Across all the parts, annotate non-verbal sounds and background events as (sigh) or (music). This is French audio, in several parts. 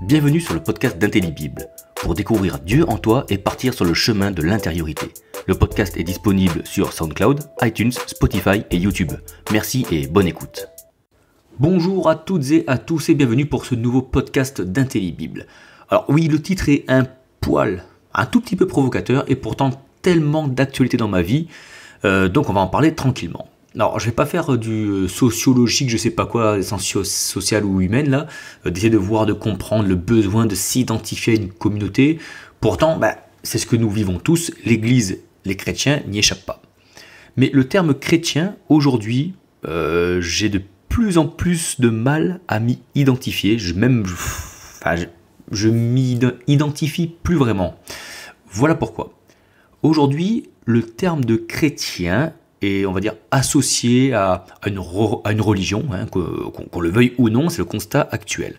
Bienvenue sur le podcast d'Intellibible, pour découvrir Dieu en toi et partir sur le chemin de l'intériorité. Le podcast est disponible sur SoundCloud, iTunes, Spotify et YouTube. Merci et bonne écoute. Bonjour à toutes et à tous et bienvenue pour ce nouveau podcast d'Intellibible. Alors oui, le titre est un poil, un tout petit peu provocateur et pourtant tellement d'actualité dans ma vie, euh, donc on va en parler tranquillement alors, je vais pas faire euh, du euh, sociologique, je sais pas quoi, social ou humaine, là, euh, d'essayer de voir, de comprendre le besoin de s'identifier à une communauté. Pourtant, bah, c'est ce que nous vivons tous, l'Église, les chrétiens n'y échappent pas. Mais le terme chrétien, aujourd'hui, j'ai de plus en plus de mal à m'y identifier. Je, même, enfin, je m'y identifie plus vraiment. Voilà pourquoi. Aujourd'hui, le terme de chrétien et on va dire associé à, une, religion, hein, qu'on le veuille ou non, c'est le constat actuel.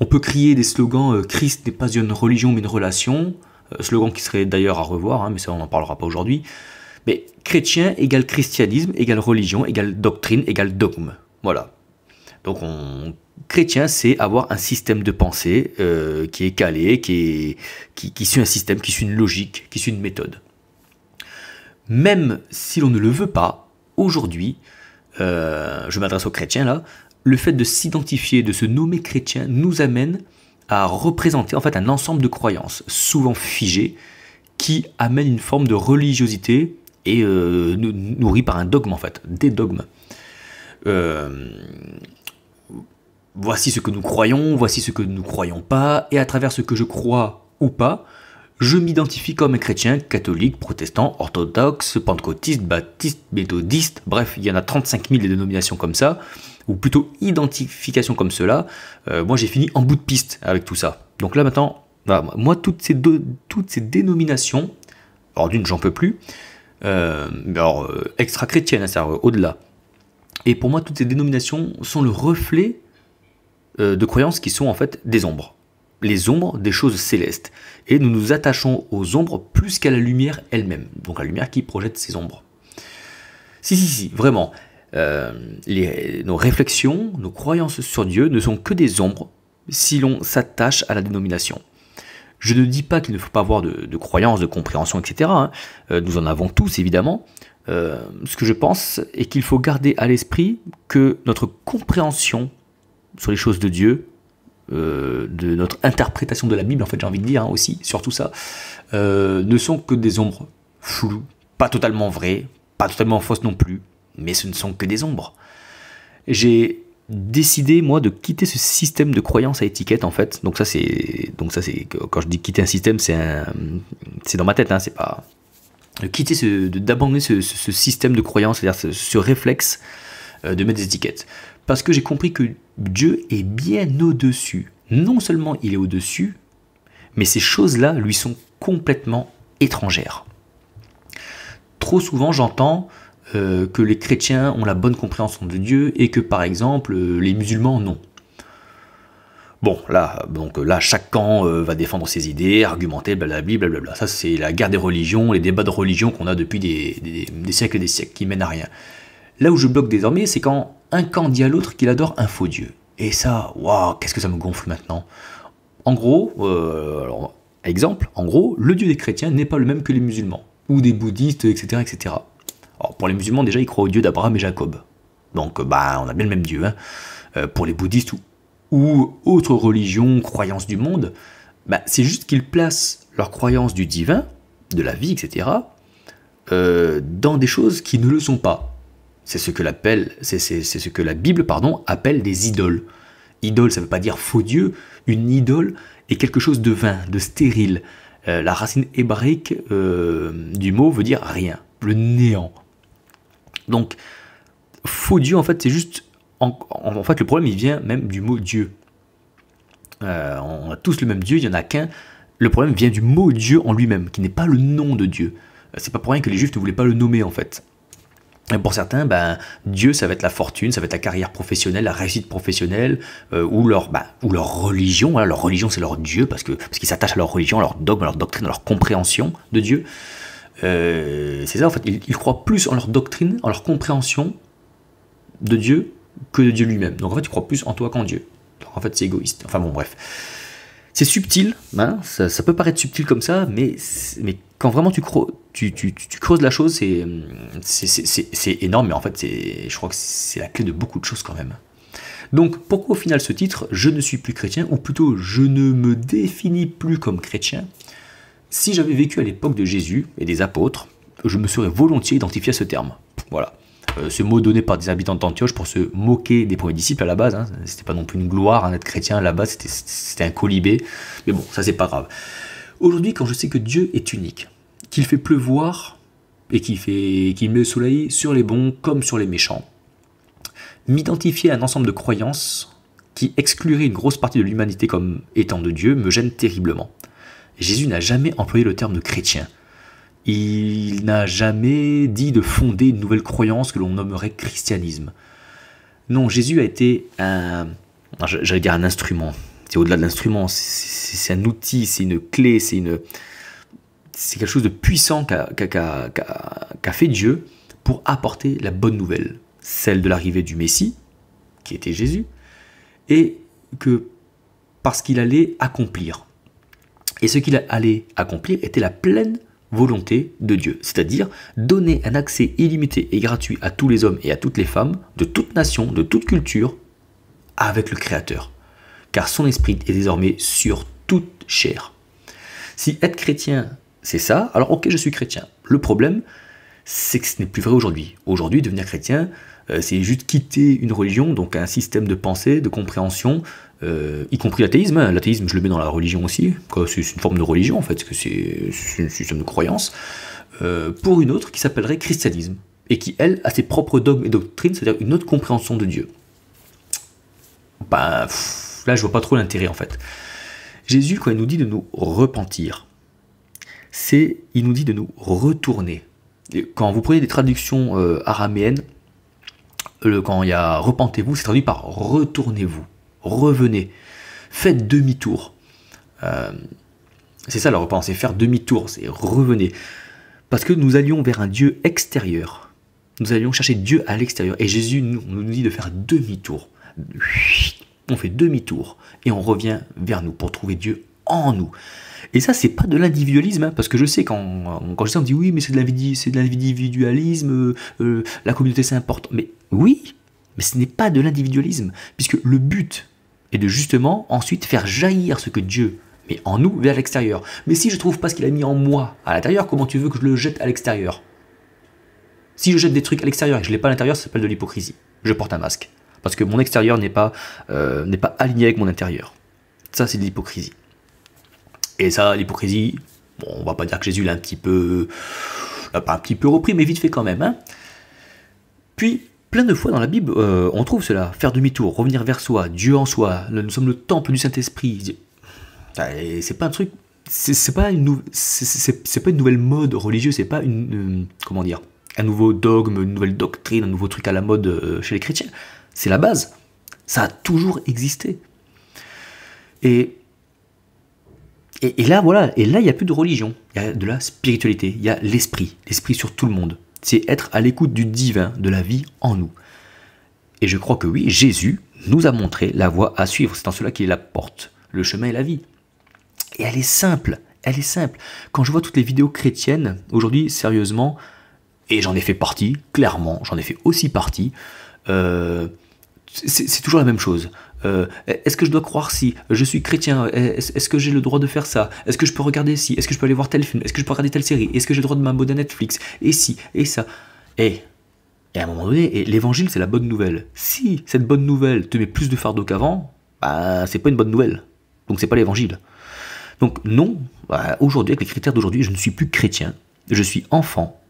On peut crier des slogans euh, Christ n'est pas une religion mais une relation, euh, slogan qui serait d'ailleurs à revoir, hein, mais ça on n'en parlera pas aujourd'hui. Mais chrétien égale christianisme égale religion égale doctrine égale dogme. Voilà. Donc chrétien, c'est avoir un système de pensée euh, qui est calé, qui suit un système, qui suit une logique, qui suit une méthode même si l'on ne le veut pas, aujourd'hui, euh, je m'adresse aux chrétiens là, le fait de s'identifier, de se nommer chrétien, nous amène à représenter en fait un ensemble de croyances, souvent figées, qui amènent une forme de religiosité et euh, nourrie par un dogme en fait, des dogmes. Euh, voici ce que nous croyons, voici ce que nous ne croyons pas, et à travers ce que je crois ou pas, je m'identifie comme chrétien, catholique, protestant, orthodoxe, pentecôtiste, baptiste, méthodiste, bref, il y en a 35 000 des dénominations comme ça, ou plutôt identification comme cela. Euh, moi j'ai fini en bout de piste avec tout ça. Donc là maintenant, moi toutes ces, toutes ces dénominations, alors d'une j'en peux plus, euh, alors euh, extra-chrétienne, cest à au-delà. Et pour moi toutes ces dénominations sont le reflet de croyances qui sont en fait des ombres les ombres des choses célestes. Et nous nous attachons aux ombres plus qu'à la lumière elle-même, donc la lumière qui projette ces ombres. Si, si, si, vraiment, euh, nos réflexions, nos croyances sur Dieu ne sont que des ombres si l'on s'attache à la dénomination. Je ne dis pas qu'il ne faut pas avoir de, croyances, de compréhension, etc. Hein. Euh, nous en avons tous, évidemment. Euh, ce que je pense est qu'il faut garder à l'esprit que notre compréhension sur les choses de Dieu euh, de notre interprétation de la Bible, en fait, j'ai envie de dire hein, aussi, aussi, tout ça, euh, ne sont que des ombres floues, pas totalement vraies, pas totalement fausses non plus, mais ce ne sont que des ombres. J'ai décidé moi de quitter ce système de croyance à étiquette en fait donc ça c'est donc ça c'est quand je dis quitter un système c'est c'est dans ma tête hein, c'est pas quitter ce d'abandonner ce, système de croyance c'est-à-dire ce réflexe euh, de mettre des étiquettes. Parce que j'ai compris que Dieu est bien au-dessus. Non seulement il est au-dessus, mais ces choses-là lui sont complètement étrangères. Trop souvent j'entends euh, que les chrétiens ont la bonne compréhension de Dieu et que par exemple euh, les musulmans non. Bon, là, donc là, chaque camp va défendre ses idées, argumenter, blablabla, blablabla. Ça, c'est la guerre des religions, les débats de religion qu'on a depuis des, des siècles et des siècles, qui mènent à rien. Là où je bloque désormais, c'est quand un camp dit à l'autre qu'il adore un faux dieu. Et ça, waouh, qu'est-ce que ça me gonfle maintenant En gros, euh, exemple, en gros, le dieu des chrétiens n'est pas le même que les musulmans, ou des bouddhistes, etc. etc. Alors, pour les musulmans, déjà, ils croient au dieu d'Abraham et Jacob. Donc, euh, bah, on a bien le même dieu. Hein. Euh, pour les bouddhistes ou, autres religions, croyances du monde, bah, c'est juste qu'ils placent leur croyance du divin, de la vie, etc., dans des choses qui ne le sont pas. C'est ce, ce que la Bible pardon, appelle des idoles. Idole, ça ne veut pas dire faux dieu. Une idole est quelque chose de vain, de stérile. Euh, la racine hébraïque euh, du mot veut dire rien, le néant. Donc, faux dieu, en fait, c'est juste. En, en, fait, le problème, il vient même du mot Dieu. Euh, on a tous le même Dieu, il n'y en a qu'un. Le problème vient du mot Dieu en lui-même, qui n'est pas le nom de Dieu. C'est pas pour rien que les Juifs ne voulaient pas le nommer, en fait pour certains, ben, Dieu, ça va être la fortune, ça va être la carrière professionnelle, la réussite professionnelle, euh, ou, leur, ben, ou leur religion. Hein. Leur religion, c'est leur Dieu, parce qu'ils s'attachent à leur religion, à leur dogme, à leur doctrine, à leur compréhension de Dieu. Euh, c'est ça, en fait. Ils, croient plus en leur doctrine, en leur compréhension de Dieu que de Dieu lui-même. Donc en fait, ils croient plus en toi qu'en Dieu. en fait, c'est égoïste. Enfin bon, bref. C'est subtil, hein. ça, peut paraître subtil comme ça, mais, mais quand vraiment tu, tu, creuses la chose, c'est énorme, mais en fait, je crois que c'est la clé de beaucoup de choses quand même. Donc pourquoi au final ce titre Je ne suis plus chrétien, ou plutôt je ne me définis plus comme chrétien Si j'avais vécu à l'époque de Jésus et des apôtres, je me serais volontiers identifié à ce terme. Voilà. Euh, ce mot donné par des habitants d'Antioche pour se moquer des premiers disciples à la base, hein. c'était pas non plus une gloire hein, d'être chrétien à la base, c'était un colibé, mais bon, ça c'est pas grave. Aujourd'hui, quand je sais que Dieu est unique, qu'il fait pleuvoir et qu'il fait, met le soleil sur les bons comme sur les méchants. M'identifier à un ensemble de croyances qui exclurait une grosse partie de l'humanité comme étant de Dieu me gêne terriblement. Jésus n'a jamais employé le terme de chrétien. Il n'a jamais dit de fonder une nouvelle croyance que l'on nommerait christianisme. Non, Jésus a été un, j'allais dire un instrument. C'est au-delà de l'instrument, c'est un outil, c'est une clé, c'est une, c'est quelque chose de puissant qu'a fait Dieu pour apporter la bonne nouvelle, celle de l'arrivée du Messie, qui était Jésus, et que parce qu'il allait accomplir. Et ce qu'il allait accomplir était la pleine volonté de Dieu, c'est-à-dire donner un accès illimité et gratuit à tous les hommes et à toutes les femmes, de toute nation, de toute culture, avec le Créateur, car son esprit est désormais sur toute chair. Si être chrétien c'est ça. Alors ok, je suis chrétien. Le problème, c'est que ce n'est plus vrai aujourd'hui. Aujourd'hui, devenir chrétien, euh, c'est juste quitter une religion, donc un système de pensée, de compréhension, euh, y compris l'athéisme. Hein. L'athéisme, je le mets dans la religion aussi, c'est une forme de religion en fait, que c'est un système de croyance, euh, pour une autre qui s'appellerait christianisme, et qui, elle, a ses propres dogmes et doctrines, c'est-à-dire une autre compréhension de Dieu. Ben, là, je vois pas trop l'intérêt en fait. Jésus, quand il nous dit de nous repentir, c'est, il nous dit de nous retourner. quand vous prenez des traductions euh, araméennes, le, quand il y a repentez-vous, c'est traduit par retournez-vous, revenez, faites demi-tour. Euh, c'est ça le repentance, c'est faire demi-tour, c'est revenez. Parce que nous allions vers un Dieu extérieur. Nous allions chercher Dieu à l'extérieur. Et Jésus nous, nous dit de faire demi-tour. On fait demi-tour et on revient vers nous pour trouver Dieu en nous. Et ça, c'est pas de l'individualisme, hein, parce que je sais quand, quand je on dit oui, mais c'est de l'individualisme, euh, euh, la communauté c'est important. Mais oui, mais ce n'est pas de l'individualisme, puisque le but est de justement ensuite faire jaillir ce que Dieu met en nous vers l'extérieur. Mais si je trouve pas ce qu'il a mis en moi à l'intérieur, comment tu veux que je le jette à l'extérieur Si je jette des trucs à l'extérieur et que je l'ai pas à l'intérieur, ça s'appelle de l'hypocrisie. Je porte un masque parce que mon extérieur n'est pas euh, n'est pas aligné avec mon intérieur. Ça, c'est de l'hypocrisie. Et ça, l'hypocrisie, bon, on va pas dire que Jésus l'a un petit peu, pas un petit peu repris, mais vite fait quand même. Hein. Puis, plein de fois dans la Bible, euh, on trouve cela faire demi-tour, revenir vers soi, Dieu en soi. Nous sommes le temple du Saint-Esprit. C'est pas un truc, c'est pas une, pas une nouvelle mode religieuse, c'est pas une, euh, comment dire, un nouveau dogme, une nouvelle doctrine, un nouveau truc à la mode euh, chez les chrétiens. C'est la base. Ça a toujours existé. Et et, là, voilà, et là, il n'y a plus de religion, il y a de la spiritualité, il y a l'esprit, l'esprit sur tout le monde. C'est être à l'écoute du divin, de la vie en nous. Et je crois que oui, Jésus nous a montré la voie à suivre. C'est en cela qu'il est la porte, le chemin et la vie. Et elle est simple, elle est simple. Quand je vois toutes les vidéos chrétiennes, aujourd'hui, sérieusement, et j'en ai fait partie, clairement, j'en ai fait aussi partie, euh, c'est toujours la même chose. Euh, est-ce que je dois croire si Je suis chrétien. Est-ce, que j'ai le droit de faire ça Est-ce que je peux regarder si Est-ce que je peux aller voir tel film Est-ce que je peux regarder telle série Est-ce que j'ai le droit de m'abonner à Netflix Et si Et ça Et, à un moment donné, l'évangile, c'est la bonne nouvelle. Si cette bonne nouvelle te met plus de fardeau qu'avant, bah, c'est pas une bonne nouvelle. Donc c'est pas l'évangile. Donc non, bah, aujourd'hui, avec les critères d'aujourd'hui, je ne suis plus chrétien. Je suis enfant.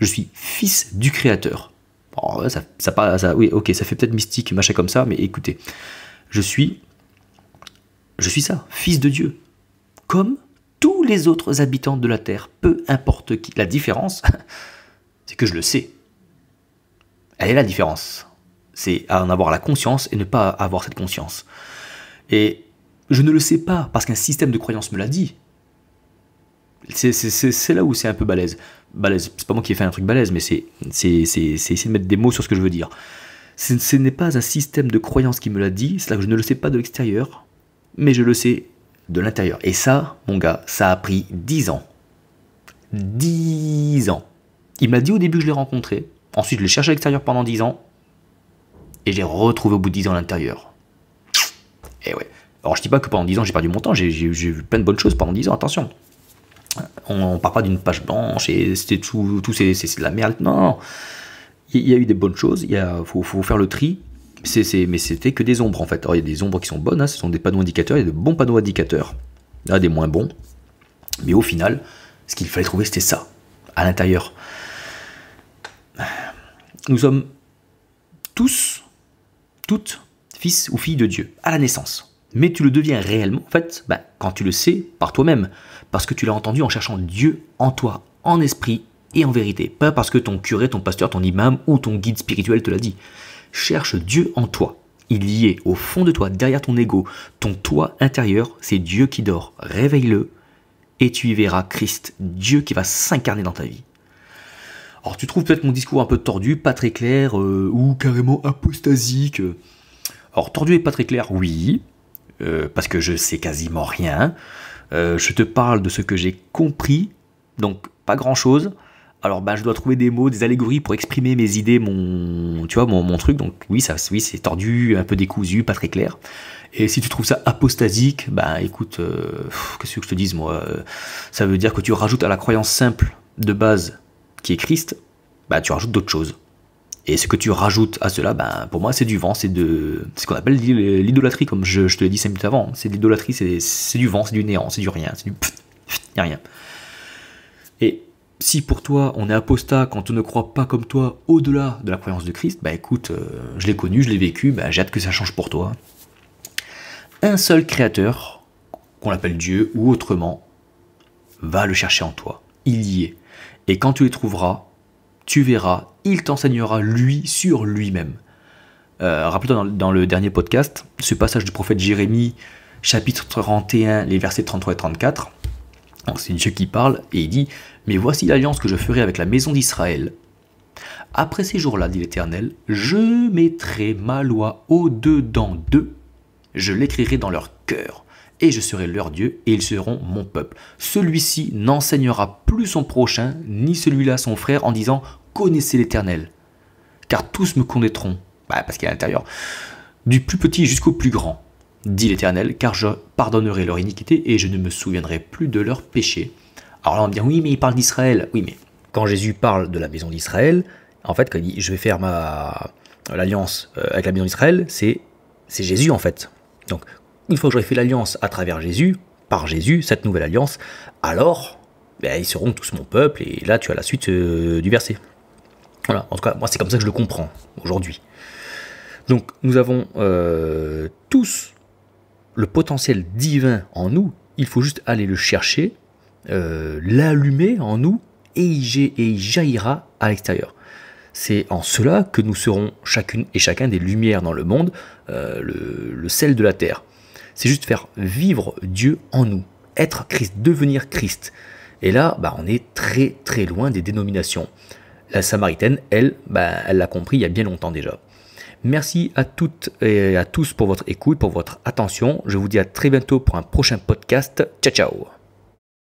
Je suis fils du Créateur. ça, ça, ça, oui, ok, ça fait peut-être mystique, machin comme ça, mais écoutez, je suis, je suis ça, fils de Dieu, comme tous les autres habitants de la terre, peu importe qui. La différence, (laughs) c'est que je le sais. Elle est la différence. C'est à en avoir la conscience et ne pas avoir cette conscience. Et je ne le sais pas parce qu'un système de croyance me l'a dit. C'est là où c'est un peu balèze. Balèze, c'est pas moi qui ai fait un truc balèze, mais c'est essayer de mettre des mots sur ce que je veux dire. Ce n'est pas un système de croyance qui me l'a dit, c'est là que je ne le sais pas de l'extérieur, mais je le sais de l'intérieur. Et ça, mon gars, ça a pris 10 ans. 10 ans. Il m'a dit au début que je l'ai rencontré, ensuite je l'ai cherché à l'extérieur pendant 10 ans, et j'ai retrouvé au bout de 10 ans à l'intérieur. Et ouais. Alors je dis pas que pendant 10 ans j'ai perdu mon temps, j'ai vu plein de bonnes choses pendant 10 ans, attention. On, ne part pas d'une page blanche et c'était tout, c'est de la merde. Non, non il y a eu des bonnes choses, il faut, faire le tri, mais c'était que des ombres en fait. Alors il y a des ombres qui sont bonnes, hein, ce sont des panneaux indicateurs, il y a de bons panneaux indicateurs, il y a des moins bons, mais au final, ce qu'il fallait trouver c'était ça, à l'intérieur. Nous sommes tous, toutes, fils ou filles de Dieu, à la naissance. Mais tu le deviens réellement, en fait, ben, quand tu le sais par toi-même, parce que tu l'as entendu en cherchant Dieu en toi, en esprit et en vérité, pas parce que ton curé, ton pasteur, ton imam ou ton guide spirituel te l'a dit. Cherche Dieu en toi. Il y est, au fond de toi, derrière ton ego, ton toi intérieur, c'est Dieu qui dort. Réveille-le et tu y verras Christ, Dieu qui va s'incarner dans ta vie. Alors tu trouves peut-être mon discours un peu tordu, pas très clair, euh, ou carrément apostasique. Alors tordu et pas très clair, oui, euh, parce que je sais quasiment rien. Euh, je te parle de ce que j'ai compris, donc pas grand-chose alors bah, je dois trouver des mots, des allégories pour exprimer mes idées, mon, tu vois, mon, truc. Donc oui, ça, oui, c'est tordu, un peu décousu, pas très clair. Et si tu trouves ça apostasique, bah écoute, euh, qu'est-ce que je te dise moi euh, Ça veut dire que tu rajoutes à la croyance simple de base qui est Christ, bah tu rajoutes d'autres choses. Et ce que tu rajoutes à cela, bah, pour moi, c'est du vent, c'est de, ce qu'on appelle l'idolâtrie, comme je, te l'ai dit 5 minutes avant. C'est de l'idolâtrie, c'est du vent, c'est du néant, c'est du rien, c'est du, pfff, rien si pour toi on est apostat quand on ne croit pas comme toi au-delà de la croyance de Christ, bah écoute, euh, je l'ai connu, je l'ai vécu, bah j'ai hâte que ça change pour toi. Un seul créateur, qu'on l'appelle Dieu ou autrement, va le chercher en toi. Il y est. Et quand tu les trouveras, tu verras, il t'enseignera lui sur lui-même. Euh, dans, le dernier podcast, ce passage du prophète Jérémie, chapitre 31, les versets 33 et 34. C'est Dieu qui parle et il dit mais voici l'alliance que je ferai avec la maison d'Israël. Après ces jours-là, dit l'Éternel, je mettrai ma loi au-dedans d'eux, je l'écrirai dans leur cœur, et je serai leur Dieu, et ils seront mon peuple. Celui-ci n'enseignera plus son prochain, ni celui-là son frère, en disant Connaissez l'Éternel, car tous me connaîtront, bah, parce qu'il l'intérieur, du plus petit jusqu'au plus grand, dit l'Éternel, car je pardonnerai leur iniquité, et je ne me souviendrai plus de leurs péchés. Alors là, on me dit oui, mais il parle d'Israël. Oui, mais quand Jésus parle de la maison d'Israël, en fait, quand il dit je vais faire ma euh, l'alliance euh, avec la maison d'Israël, c'est c'est Jésus en fait. Donc, une fois que j'aurai fait l'alliance à travers Jésus, par Jésus, cette nouvelle alliance, alors ben, ils seront tous mon peuple. Et là, tu as la suite euh, du verset. Voilà. En tout cas, moi, c'est comme ça que je le comprends aujourd'hui. Donc, nous avons tous le potentiel divin en nous. Il faut juste aller le chercher euh, l'allumer en nous et il jaillira à l'extérieur. C'est en cela que nous serons chacune et chacun des lumières dans le monde, euh, le, sel de la terre. C'est juste faire vivre Dieu en nous, être Christ, devenir Christ. Et là, bah, on est très très loin des dénominations. La Samaritaine, elle, bah, elle l'a compris il y a bien longtemps déjà. Merci à toutes et à tous pour votre écoute, pour votre attention. Je vous dis à très bientôt pour un prochain podcast. Ciao ciao